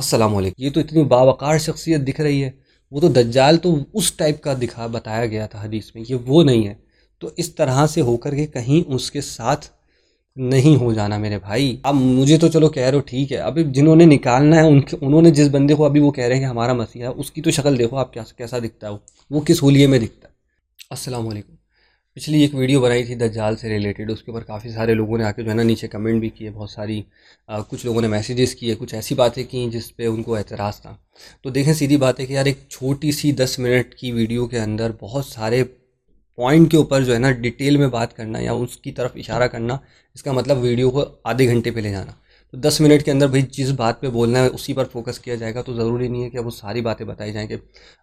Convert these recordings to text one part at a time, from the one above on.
अस्सलाम वालेकुम ये तो इतनी बावकार शख्सियत दिख रही है वो तो दज्जाल तो उस टाइप का दिखा बताया गया था हदीस में ये वो नहीं है तो इस तरह से होकर के कहीं उसके साथ नहीं हो जाना मेरे भाई अब मुझे तो चलो कह रहे हो ठीक है अभी जिन्होंने निकालना है उनके उन्होंने जिस बंदे को अभी वो कह रहे हैं कि हमारा मसीहा है उसकी तो शक्ल देखो आप क्या कैसा दिखता है वो वो किस होलिए में दिखता है असलकम पिछली एक वीडियो बनाई थी दज्जाल से रिलेटेड उसके ऊपर काफ़ी सारे लोगों ने आके जो है ना नीचे कमेंट भी किए बहुत सारी आ, कुछ लोगों ने मैसेजेस किए कुछ ऐसी बातें की जिस पे उनको एतराज़ था तो देखें सीधी बात है कि यार एक छोटी सी दस मिनट की वीडियो के अंदर बहुत सारे पॉइंट के ऊपर जो है ना डिटेल में बात करना या उसकी तरफ इशारा करना इसका मतलब वीडियो को आधे घंटे पे ले जाना तो दस मिनट के अंदर भाई जिस बात पे बोलना है उसी पर फोकस किया जाएगा तो ज़रूरी नहीं है कि अब वो सारी बातें बताई जाएँ कि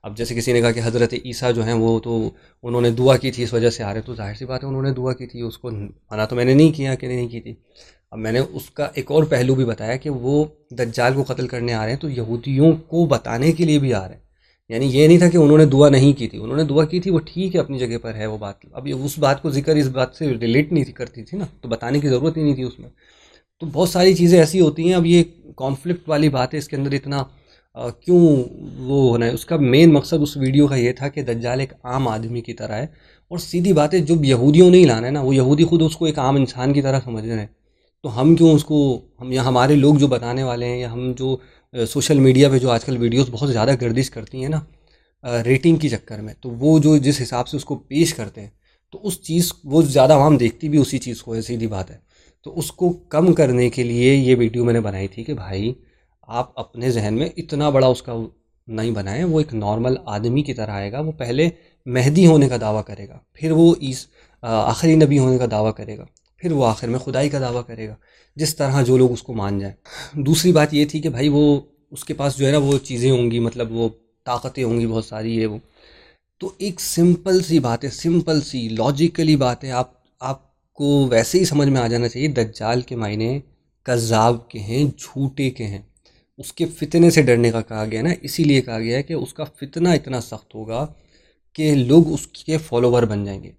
अब जैसे किसी ने कहा कि हज़रत ईसा जो हैं वो तो उन्होंने दुआ की थी इस वजह से आ रहे तो जाहिर सी बात है उन्होंने दुआ की थी उसको मना तो मैंने नहीं किया कि नहीं की थी अब मैंने उसका एक और पहलू भी बताया कि वो दज्जाल को कत्ल करने आ रहे हैं तो यहूदियों को बताने के लिए भी आ रहे हैं यानी ये नहीं था कि उन्होंने दुआ नहीं की थी उन्होंने दुआ की थी वो ठीक है अपनी जगह पर है वो बात अब उस बात को जिक्र इस बात से रिलेट नहीं करती थी ना तो बताने की ज़रूरत ही नहीं थी उसमें तो बहुत सारी चीज़ें ऐसी होती हैं अब ये कॉन्फ्लिक्ट वाली बात है इसके अंदर इतना आ, क्यों वो होना है उसका मेन मकसद उस वीडियो का ये था कि दज्जाल एक आम आदमी की तरह है और सीधी बात है जो यहूदियों ने ही लाना है ना वो यहूदी खुद उसको एक आम इंसान की तरह समझ रहे हैं तो हम क्यों उसको हम या हमारे लोग जो बताने वाले हैं या हम जो सोशल मीडिया पे जो आजकल वीडियोस बहुत ज़्यादा गर्दिश करती हैं ना रेटिंग के चक्कर में तो वो जो जिस हिसाब से उसको पेश करते हैं तो उस चीज़ वो ज़्यादा आवाम देखती भी उसी चीज़ को है सीधी बात है तो उसको कम करने के लिए ये वीडियो मैंने बनाई थी कि भाई आप अपने जहन में इतना बड़ा उसका नहीं बनाएं वो एक नॉर्मल आदमी की तरह आएगा वो पहले मेहदी होने का दावा करेगा फिर वो इस आखिरी नबी होने का दावा करेगा फिर वो आखिर में खुदाई का दावा करेगा जिस तरह जो लोग उसको मान जाए दूसरी बात ये थी कि भाई वो उसके पास जो है ना वो चीज़ें होंगी मतलब वो ताकतें होंगी बहुत सारी ये वो तो एक सिंपल सी बात है सिंपल सी लॉजिकली बात है आप आप को वैसे ही समझ में आ जाना चाहिए दज्जाल के मायने कज़ाब के हैं झूठे के हैं उसके फितने से डरने का कहा गया ना इसीलिए कहा गया है कि उसका फितना इतना सख्त होगा कि लोग उसके फॉलोवर बन जाएंगे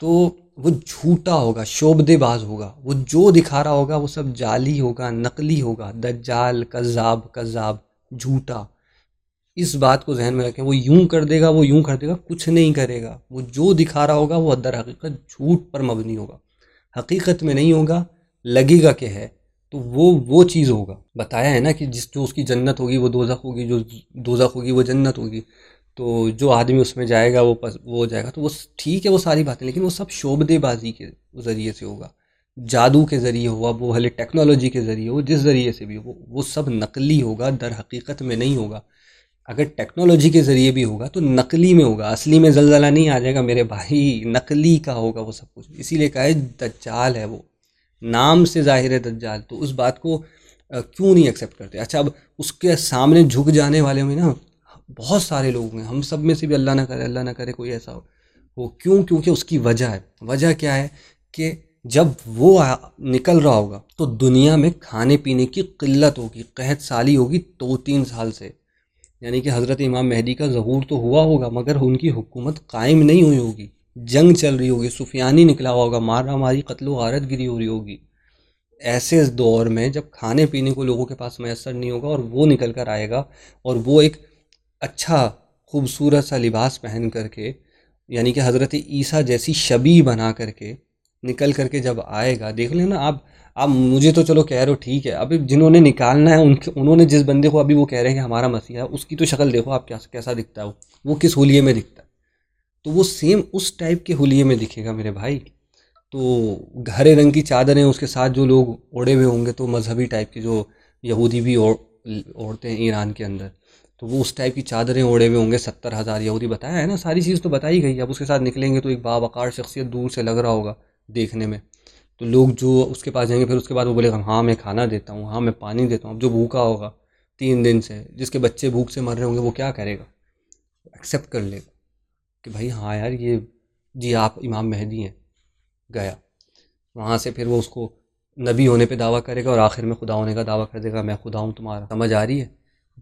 तो वो झूठा होगा शोबदेबाज होगा वो जो दिखा रहा होगा वो सब जाली होगा नकली होगा दज्जाल कज़ाब कज़ाब झूठा इस बात को जहन में रखें वो यूं कर देगा वो यूं कर देगा कुछ नहीं करेगा वो जो दिखा रहा होगा वो अदर हकीकत झूठ पर मबनी होगा हकीकत में नहीं होगा लगेगा कि है तो वो वो चीज़ होगा बताया है ना कि जिस जो उसकी जन्नत होगी वो दोजख होगी जो दोजख होगी वो जन्नत होगी तो जो आदमी उसमें जाएगा वो पस, वो हो जाएगा तो वो ठीक है वो सारी बातें लेकिन वो सब शोबदेबाजी के ज़रिए से होगा जादू के ज़रिए होगा वो भले टेक्नोलॉजी के ज़रिए हो जिस ज़रिए से भी हो वो सब नकली होगा दर हकीकत में नहीं होगा अगर टेक्नोलॉजी के ज़रिए भी होगा तो नकली में होगा असली में जलजला नहीं आ जाएगा मेरे भाई नकली का होगा वो सब कुछ इसीलिए कहा है दज्जाल है वो नाम से जाहिर है दज्जाल तो उस बात को क्यों नहीं एक्सेप्ट करते अच्छा अब उसके सामने झुक जाने वाले में ना बहुत सारे लोग हैं हम सब में से भी अल्लाह ना करे अल्लाह ना करे कोई ऐसा हो वो क्यों क्योंकि उसकी वजह है वजह क्या है कि जब वो निकल रहा होगा तो दुनिया में खाने पीने की किल्लत होगी कहत साली होगी दो तीन साल से यानी कि हज़रत इमाम महदी का ज़हूर तो हुआ होगा मगर उनकी हुकूमत कायम नहीं हुई होगी जंग चल रही होगी सुफियानी निकला हुआ होगा मारा मारी कत्ल वारत गिरी हो रही होगी ऐसे दौर में जब खाने पीने को लोगों के पास मैसर नहीं होगा और वो निकल कर आएगा और वो एक अच्छा खूबसूरत सा लिबास पहन करके यानी कि हज़रत ईसा जैसी शबी बना करके निकल करके जब आएगा देख लेना आप अब मुझे तो चलो कह रहे हो ठीक है अभी जिन्होंने निकालना है उनके उन्होंने जिस बंदे को अभी वो कह रहे हैं कि हमारा मसीहा है उसकी तो शक्ल देखो आप क्या कैसा दिखता हो वो किस होलिए में दिखता है तो वो सेम उस टाइप के होलिए में दिखेगा मेरे भाई तो हरे रंग की चादरें उसके साथ जो लोग ओढ़े हुए होंगे तो मजहबी टाइप के जो यहूदी भी ओढ़ते हैं ईरान के अंदर तो वो उस टाइप की चादरें ओढ़े हुए होंगे सत्तर हज़ार यहूदी बताया है ना सारी चीज़ तो बताई गई अब उसके साथ निकलेंगे तो एक बाबाकार शख्सियत दूर से लग रहा होगा देखने में तो लोग जो उसके पास जाएंगे फिर उसके बाद वो बोलेगा हाँ मैं खाना देता हूँ हाँ मैं पानी देता हूँ अब जो भूखा होगा तीन दिन से जिसके बच्चे भूख से मर रहे होंगे वो क्या करेगा एक्सेप्ट कर लेगा कि भाई हाँ यार ये जी आप इमाम मेहदी हैं गया वहाँ से फिर वो उसको नबी होने पे दावा करेगा और आखिर में खुदा होने का दावा कर देगा मैं खुदा हूँ तुम्हारा समझ आ रही है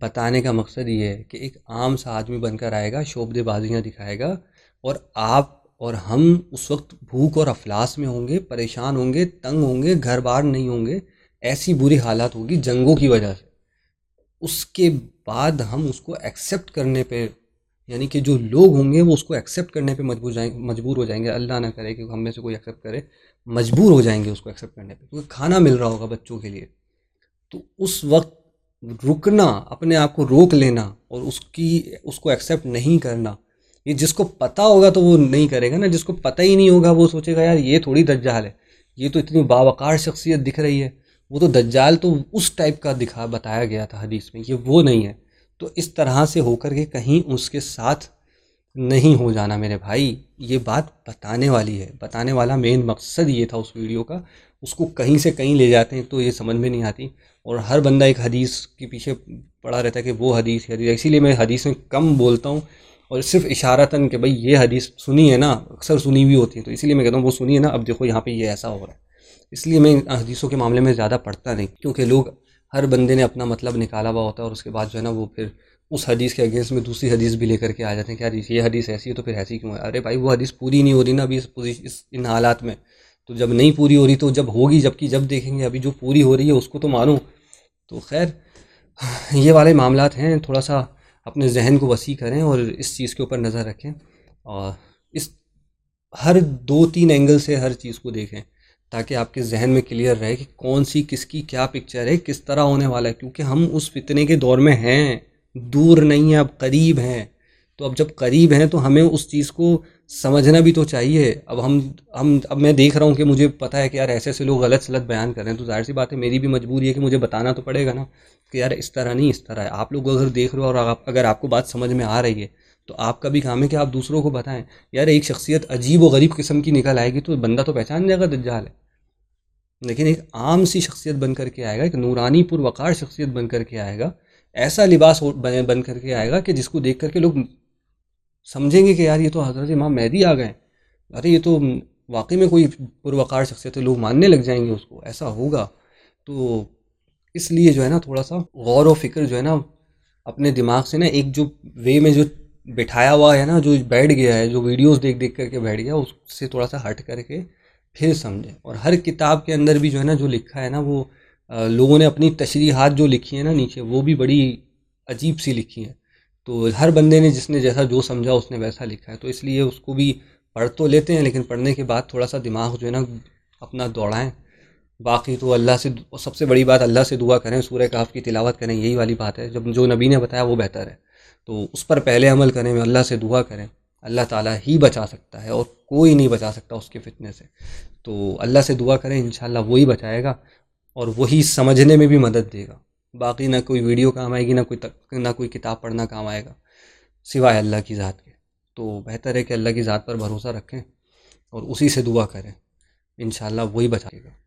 बताने का मकसद ये है कि एक आम सा आदमी बनकर आएगा शोबदेबाजियाँ दिखाएगा और आप और हम उस वक्त भूख और अफलास में होंगे परेशान होंगे तंग होंगे घर बार नहीं होंगे ऐसी बुरी हालात होगी जंगों की वजह से उसके बाद हम उसको एक्सेप्ट करने पे यानी कि जो लोग होंगे वो उसको एक्सेप्ट करने पे मजबूर जाएंगे मजबूर हो जाएंगे अल्लाह ना करे कि हम में से कोई एक्सेप्ट करे मजबूर हो जाएंगे उसको एक्सेप्ट करने पे क्योंकि खाना मिल रहा होगा बच्चों के लिए तो उस वक्त रुकना अपने आप को रोक लेना और उसकी उसको एक्सेप्ट नहीं करना ये जिसको पता होगा तो वो नहीं करेगा ना जिसको पता ही नहीं होगा वो सोचेगा यार ये थोड़ी दज्जाल है ये तो इतनी बावकार शख्सियत दिख रही है वो तो दज्जाल तो उस टाइप का दिखा बताया गया था हदीस में ये वो नहीं है तो इस तरह से होकर के कहीं उसके साथ नहीं हो जाना मेरे भाई ये बात बताने वाली है बताने वाला मेन मकसद ये था उस वीडियो का उसको कहीं से कहीं ले जाते हैं तो ये समझ में नहीं आती और हर बंदा एक हदीस के पीछे पड़ा रहता है कि वो हदीस है तो इसीलिए मैं हदीस में कम बोलता हूँ और सिर्फ इशारतन कि भाई ये हदीस सुनी है ना अक्सर सुनी हुई होती है तो इसलिए मैं कहता हूँ वो सुनी है ना अब देखो यहाँ पे ये ऐसा हो रहा है इसलिए मैं हदीसों के मामले में ज़्यादा पढ़ता नहीं क्योंकि लोग हर बंदे ने अपना मतलब निकाला हुआ होता है और उसके बाद जो है ना वो फिर उस हदीस के अगेंस्ट में दूसरी हदीस भी लेकर के आ जाते हैं कि यार ये हदीस ऐसी है तो फिर ऐसी क्यों है अरे भाई वो हदीस पूरी नहीं हो रही ना अभी इस पोजिशन इस इन हालात में तो जब नहीं पूरी हो रही तो जब होगी जबकि जब देखेंगे अभी जो पूरी हो रही है उसको तो मानूँ तो खैर ये वाले मामला हैं थोड़ा सा अपने जहन को वसी करें और इस चीज़ के ऊपर नज़र रखें और इस हर दो तीन एंगल से हर चीज़ को देखें ताकि आपके जहन में क्लियर रहे कि कौन सी किसकी क्या पिक्चर है किस तरह होने वाला है क्योंकि हम उस फितने के दौर में हैं दूर नहीं है अब करीब हैं तो अब जब करीब हैं तो हमें उस चीज़ को समझना भी तो चाहिए अब हम हम अब मैं देख रहा हूँ कि मुझे पता है कि यार ऐसे ऐसे लोग गलत सलत बयान कर रहे हैं तो जाहिर सी बात है मेरी भी मजबूरी है कि मुझे बताना तो पड़ेगा ना कि यार इस तरह नहीं इस तरह है आप लोग अगर देख रहे हो और आप अगर आपको बात समझ में आ रही है तो आपका भी काम है कि आप दूसरों को बताएं यार एक शख्सियत अजीब व गरीब किस्म की निकल आएगी तो बंदा तो पहचान जाएगा दज्जाल है लेकिन एक आम सी शख्सियत बन करके आएगा एक नूरानी पुरवकार शख्सियत बन करके आएगा ऐसा लिबास बन करके आएगा कि जिसको देख करके लोग समझेंगे कि यार ये तो हज़रत इमाम मेहदी आ गए अरे ये तो वाकई में कोई पुरवकार शख्सियत है तो लोग मानने लग जाएंगे उसको ऐसा होगा तो इसलिए जो है ना थोड़ा सा गौर व फिक्र जो है ना अपने दिमाग से ना एक जो वे में जो बिठाया हुआ है ना जो बैठ गया है जो वीडियोस देख देख करके बैठ गया उससे थोड़ा सा हट करके फिर समझें और हर किताब के अंदर भी जो है ना जो लिखा है ना वो लोगों ने अपनी तशरीहत जो लिखी है ना नीचे वो भी बड़ी अजीब सी लिखी है तो हर बंदे ने जिसने जैसा जो समझा उसने वैसा लिखा है तो इसलिए उसको भी पढ़ तो लेते हैं लेकिन पढ़ने के बाद थोड़ा सा दिमाग जो है ना अपना दौड़ाएँ बाकी तो अल्लाह से सबसे बड़ी बात अल्लाह से दुआ करें सूर्य काफ़ की तिलावत करें यही वाली बात है जब जो नबी ने बताया वो बेहतर है तो उस पर पहले अमल करें अल्लाह से दुआ करें अल्लाह ताला ही बचा सकता है और कोई नहीं बचा सकता उसके फितने से तो अल्लाह से दुआ करें इन वही बचाएगा और वही समझने में भी मदद देगा बाकी ना कोई वीडियो काम आएगी ना कोई तक ना कोई किताब पढ़ना काम आएगा सिवाय अल्लाह की ज़ात के तो बेहतर है कि अल्लाह की ज़ात पर भरोसा रखें और उसी से दुआ करें इन वही बचाएगा